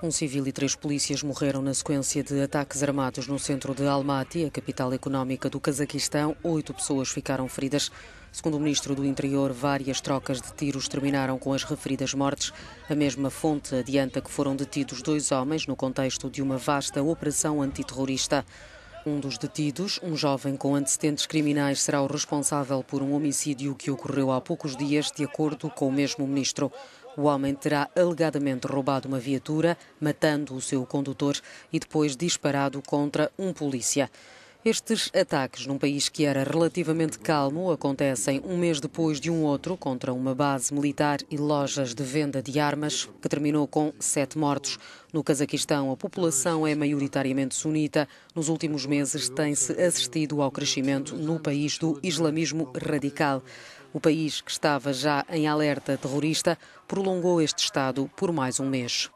Um civil e três polícias morreram na sequência de ataques armados no centro de Almaty, a capital económica do Cazaquistão. Oito pessoas ficaram feridas. Segundo o ministro do Interior, várias trocas de tiros terminaram com as referidas mortes. A mesma fonte adianta que foram detidos dois homens no contexto de uma vasta operação antiterrorista. Um dos detidos, um jovem com antecedentes criminais, será o responsável por um homicídio que ocorreu há poucos dias, de acordo com o mesmo ministro. O homem terá alegadamente roubado uma viatura, matando o seu condutor e depois disparado contra um polícia. Estes ataques, num país que era relativamente calmo, acontecem um mês depois de um outro contra uma base militar e lojas de venda de armas, que terminou com sete mortos. No Cazaquistão, a população é maioritariamente sunita. Nos últimos meses, tem-se assistido ao crescimento no país do islamismo radical. O país, que estava já em alerta terrorista, prolongou este estado por mais um mês.